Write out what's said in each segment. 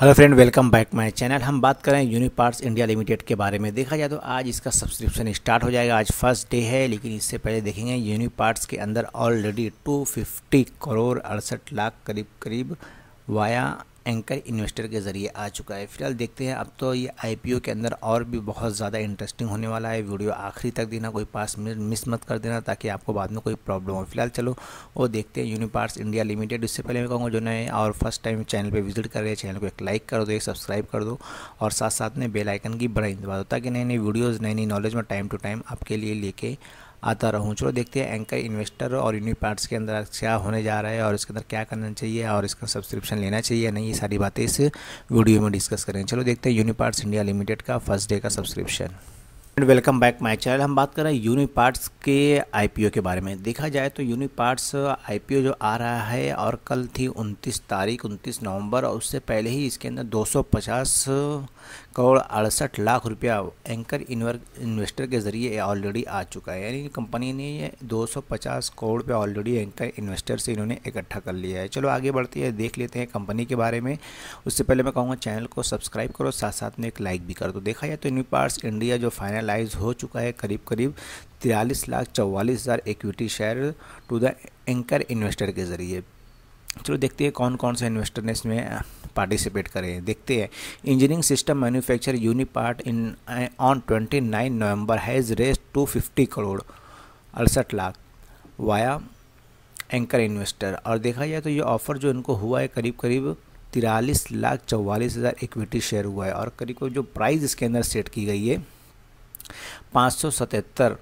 hello friend welcome back my channel हम बात करें यूनिपार्ट्स इंडिया लिमिटेड के बारे में देखा जाए तो आज इसका सब्सक्रिप्शन स्टार्ट हो जाएगा आज फर्स्ट डे है लेकिन इससे पहले देखेंगे यूनिपार्ट्स के अंदर ऑलरेडी 250 करोड़ अड़सठ लाख करीब करीब वाया एंकर इन्वेस्टर के ज़रिए आ चुका है फिलहाल देखते हैं अब तो ये आईपीओ के अंदर और भी बहुत ज़्यादा इंटरेस्टिंग होने वाला है वीडियो आखिरी तक देना कोई पास मिनट मिस मत कर देना ताकि आपको बाद में कोई प्रॉब्लम हो फिलहाल चलो वो देखते हैं यूनिपार्स इंडिया लिमिटेड इससे पहले मैं कहूँगा जो नए और फर्स्ट टाइम चैनल पर विजिट कर रहे हैं चैनल को एक लाइक कर दो एक सब्सक्राइब कर दो और साथ साथ में बेलाइकन की बड़ा इंतजार दो ताकि नई नई वीडियोज़ नई नई नॉलेज में टाइम टू टाइम आपके लिए लेके आता रहूँ चलो देखते हैं एंकर इन्वेस्टर और यूनिपार्ट्स पार्ट्स के अंदर क्या होने जा रहा है और इसके अंदर क्या करना चाहिए और इसका सब्सक्रिप्शन लेना चाहिए या नहीं ये सारी बातें इस वीडियो में डिस्कस करें चलो देखते हैं यूनि पार्ट्स इंडिया लिमिटेड का फर्स्ट डे का subscription and welcome back my channel हम बात कर रहे हैं यूनिपार्ट्स के आईपीओ के बारे में देखा जाए तो यूनिपार्ट्स आईपीओ जो आ रहा है और कल थी 29 तारीख 29 नवंबर और उससे पहले ही इसके अंदर 250 करोड़ अड़सठ लाख रुपया एंकर इन्वेस्टर के ज़रिए ऑलरेडी आ चुका है यानी कंपनी ने ये 250 करोड़ रुपया ऑलरेडी एंकर इन्वेस्टर से इन्होंने इकट्ठा कर लिया है चलो आगे बढ़ते हैं देख लेते हैं कंपनी के बारे में उससे पहले मैं कहूँगा चैनल को सब्सक्राइब करो साथ साथ में एक लाइक भी कर दो देखा जाए तो न्यूपार्स इंडिया जो फाइनलाइज हो चुका है करीब करीब तिरालीस लाख चौवालीस हज़ार equity share to the anchor investor के ज़रिए चलो देखते हैं कौन कौन से इन्वेस्टर ने इसमें पार्टिसिपेट करें देखते हैं engineering system manufacture Unipart in on 29 November has to 250 crore अड़सठ लाख वाया एंकर इन्वेस्टर और देखा जाए तो ये ऑफ़र जो इनको हुआ है करीब करीब तिरालीस लाख चौवालीस हज़ार इक्विटी शेयर हुआ है और करीब जो प्राइस इसके अंदर सेट की गई है पाँच सौ सतहत्तर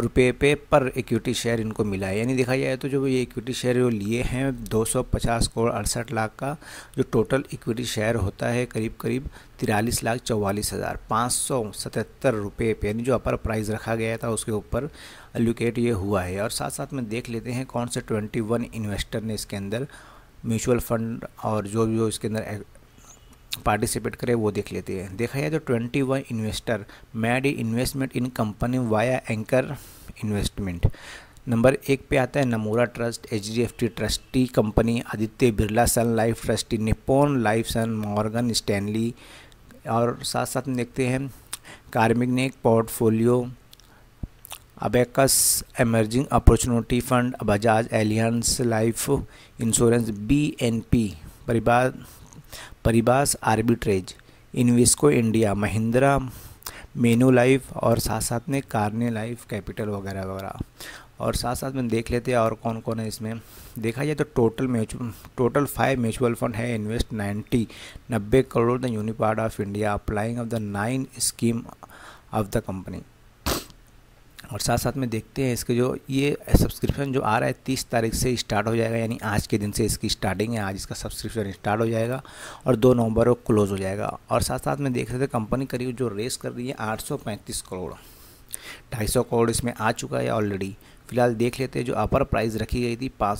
रुपये पे पर इक्विटी शेयर इनको मिला है यानी देखा जाए तो जो ये इक्विटी शेयर जो लिए हैं 250 करोड़ अड़सठ लाख का जो टोटल इक्विटी शेयर होता है करीब करीब तिरालीस लाख चौवालीस हज़ार पाँच सौ सतहत्तर रुपये पे यानी जो अपर प्राइस रखा गया था उसके ऊपर एलोकेट ये हुआ है और साथ साथ में देख लेते हैं कौन से ट्वेंटी वन इन्वेस्टर ने इसके अंदर म्यूचुअल फंड और जो जो इसके अंदर पार्टिसिपेट करे वो देख लेते हैं देखा जाए तो twenty one investor made investment in company via anchor investment number एक पे आता है Nomura trust H D F T trustee company Aditya Birla sun life trustee Nippon life sun Morgan Stanley और साथ साथ में देखते हैं कार्मिक ने एक portfolio Abacus emerging opportunity fund Bajaj Allianz life insurance B N P Paribas परिभाष arbitrage Invesco India Mahindra Manulife और साथ साथ में कार्ने लाइफ कैपिटल वगैरह वगैरह और साथ साथ में देख लेते हैं और कौन कौन है इसमें देखा जाए तो total mutual total five mutual fund है इन्वेस्ट नाइन्टी नब्बे crore the Unipart of India applying of the nine scheme of the company और साथ साथ में देखते हैं इसके जो ये सब्सक्रिप्शन जो आ रहा है तीस तारीख से स्टार्ट हो जाएगा यानी आज के दिन से इसकी स्टार्टिंग है आज इसका सब्सक्रिप्शन स्टार्ट हो जाएगा और दो नवंबर को क्लोज़ हो जाएगा और साथ साथ में देख रहे थे कंपनी करीब जो रेस कर रही है आठ करोड़ ढाई करोड़ इसमें आ चुका है ऑलरेडी फिलहाल देख लेते हैं जो अपर प्राइस रखी गई थी पाँच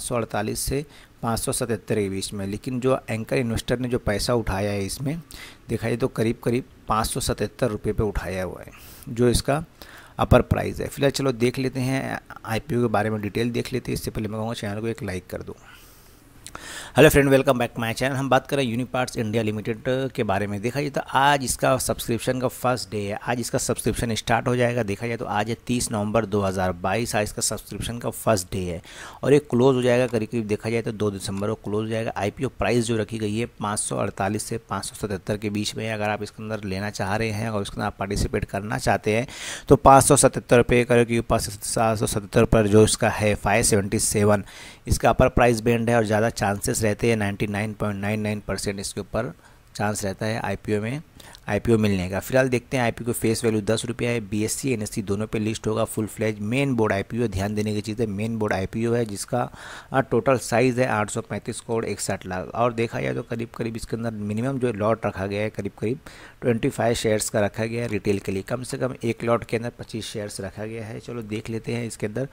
से पाँच के बीच में लेकिन जो एंकर इन्वेस्टर ने जो पैसा उठाया है इसमें देखा जाए तो करीब करीब पाँच सौ उठाया हुआ है जो इसका अपर प्राइस है फिलहाल चलो देख लेते हैं आईपीओ के बारे में डिटेल देख लेते हैं इससे पहले मैं कहूँगा चैनल को एक लाइक कर दूँ hello friend welcome back my channel हम बात कर रहे हैं यूनिपार्ट्स इंडिया लिमिटेड के बारे में देखा जाए तो आज इसका सब्सक्रिप्शन का फर्स्ट डे है आज इसका सब्सक्रिप्शन स्टार्ट हो जाएगा देखा जाए तो आज है तीस नवंबर 2022 आज इसका सब्सक्रिप्शन का फर्स्ट डे है और ये क्लोज हो जाएगा करीब करीब देखा जाए तो दो दिसंबर को क्लोज हो जाएगा आई प्राइस जो रखी गई है पाँच से पाँच के बीच में अगर आप इसके अंदर लेना चाह रहे हैं और इसके अंदर आप पार्टिसिपेट करना चाहते हैं तो पाँच सौ सतहत्तर रुपये करीब पाँच सौ पर जो इसका है फाइव इसका अपर प्राइस बैंड है और ज़्यादा चांसेस रहते हैं 99.99 परसेंट इसके ऊपर चांस रहता है आईपीओ में आई मिलने का फिलहाल देखते हैं आईपीओ की फेस वैल्यू दस रुपया है बीएससी एनएससी दोनों पे लिस्ट होगा full fledged main board IPO ध्यान देने की चीज़ है मेन बोर्ड आईपीओ है जिसका टोटल साइज़ है आठ सौ पैंतीस करोड़ इकसठ लाख और देखा जाए तो करीब करीब इसके अंदर मिनिमम जो लॉट रखा गया है करीब करीब ट्वेंटी फाइव शेयर्स का रखा गया है रिटेल के लिए कम से कम एक लॉट के अंदर पच्चीस शेयर्स रखा गया है चलो देख लेते हैं इसके अंदर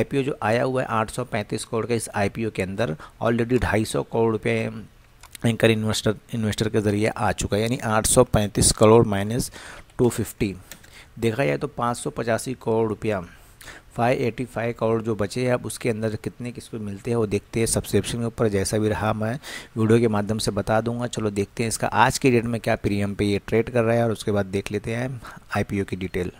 आई जो आया हुआ है आठ करोड़ का इस आई के अंदर ऑलरेडी ढाई करोड़ रुपये एंकर इन्वेस्टर इन्वेस्टर के ज़रिए आ चुका है यानी 835 करोड़ माइनस 250 देखा जाए तो पाँच करोड़ रुपया 585 करोड़ जो बचे हैं अब उसके अंदर कितने किस पे मिलते हैं वो देखते हैं सब्सक्रिप्शन के ऊपर जैसा भी रहा मैं वीडियो के माध्यम से बता दूंगा चलो देखते हैं इसका आज के डेट में क्या प्रीमियम पे ये ट्रेड कर रहा है और उसके बाद देख लेते हैं आईपीओ की detail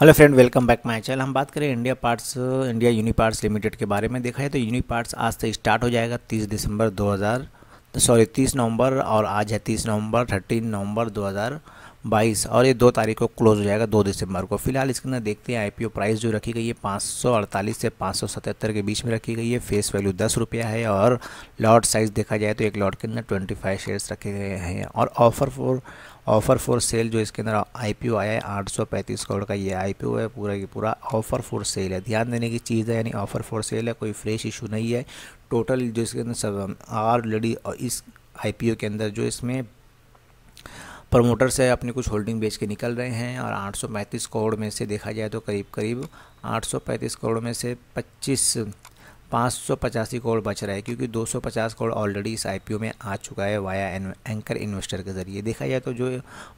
hello friend welcome back my channel हम बात करें India parts India Uniparts limited के बारे में देखा जाए तो यूनी पार्ट्स आज से स्टार्ट हो जाएगा 30 दिसंबर 2000 तो सॉरी 30 नवंबर और आज है 30 नवंबर 13 नवंबर बाईस और ये दो तारीख को क्लोज हो जाएगा दो दिसंबर को फिलहाल इसके अंदर देखते हैं आईपीओ प्राइस जो रखी गई है पाँच सौ अड़तालीस से पाँच सौ सतहत्तर के बीच में रखी गई है फेस वैल्यू दस रुपया है और लॉट साइज़ देखा जाए तो एक लॉट के अंदर ट्वेंटी फाइव शेयर्स रखे गए हैं और offer for offer for sale जो इसके अंदर आईपीओ आया है आठ करोड़ का ये आईपीओ है पूरा की पूरा ऑफर फॉर सेल है ध्यान देने की चीज़ है यानी ऑफर फॉर सेल है कोई फ्रेश इशू नहीं है टोटल जो इसके अंदर सब ऑलरेडी इस आईपीओ के अंदर जो इसमें प्रमोटर्स है अपनी कुछ होल्डिंग बेच के निकल रहे हैं और 835 करोड़ में से देखा जाए तो करीब करीब 835 करोड़ में से 25 585 करोड़ बच रहा है क्योंकि 250 करोड़ ऑलरेडी इस आई में आ चुका है वाया एंकर इन्वेस्टर के ज़रिए देखा जाए तो जो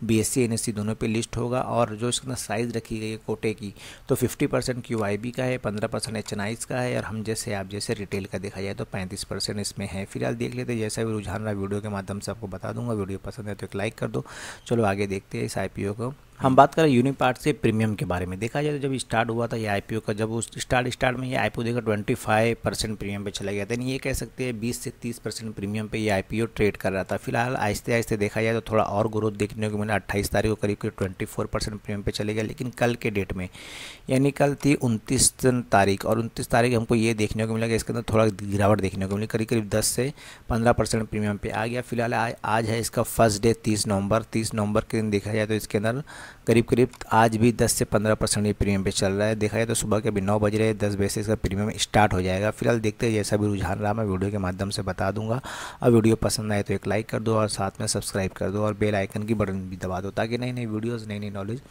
बी एस e, e दोनों पे लिस्ट होगा और जो अंदर साइज़ रखी गई है कोटे की तो 50 परसेंट क्यू का है 15 परसेंट एच का है और हम जैसे आप जैसे रिटेल का देखा जाए तो पैंतीस परसेंट इसमें है फिलहाल देख लेते हैं जैसा भी रुझान रहा वीडियो के माध्यम से आपको बता दूंगा वीडियो पसंद है तो एक लाइक कर दो चलो आगे देखते हैं इस आई को हम बात करें यूनिपार्ट से प्रीमियम के बारे में देखा जाए तो जब स्टार्ट हुआ था ये आईपीओ का जब उस स्टार्ट स्टार्ट में ये आईपीओ देखा 25 परसेंट प्रीमियम पे चला गया था नहीं ये कह सकते हैं 20 से 30 परसेंट प्रीमियम पे ये आईपीओ ट्रेड कर रहा था फिलहाल आहिस्ते आहिस्ते देखा जाए तो थोड़ा और ग्रोथ देखने को मिला अट्ठाईस तारीख को करीब करीब ट्वेंटी परसेंट प्रीमियम पर चले गया लेकिन कल के डेट में यानी कल थी उनतीस तारीख और उनतीस तारीख हमको ये देखने को मिला कि इसके अंदर थोड़ा गिरावट देखने को मिली करीब करीब दस से पंद्रह परसेंट प्रीमियम पर आ गया फिलहाल आज है इसका फर्स्ट डे तीस नवंबर तीस नवंबर के दिन देखा जाए तो इसके अंदर करीब करीब आज भी 10 से 15 परसेंट ये प्रीमियम पे चल रहा है देखा जाए तो सुबह के अभी नौ बज रहे हैं दस बजे से इसका प्रीमियम स्टार्ट हो जाएगा फिलहाल देखते हैं जैसा भी रुझान रहा मैं वीडियो के माध्यम से बता दूंगा और वीडियो पसंद आए तो एक लाइक कर दो और साथ में सब्सक्राइब कर दो और बेल आइकन की बटन भी दबा दो ताकि नई नई वीडियोज़ नई नई नॉलेज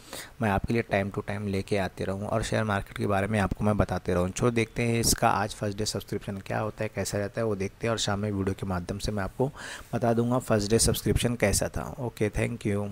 मैं आपके लिए टाइम टू टाइम लेके आते रहूँ और शेयर मार्केट के बारे में आपको मैं बताते रहूँ छोड़ देखते हैं इसका आज फर्स्ट डे सब्सक्रिप्शन क्या होता है कैसा रहता है वो देखते हैं और शाम में वीडियो के माध्यम से मैं आपको बता दूंगा फर्स्ट डे सब्सक्रिप्शन कैसा था ओके थैंक यू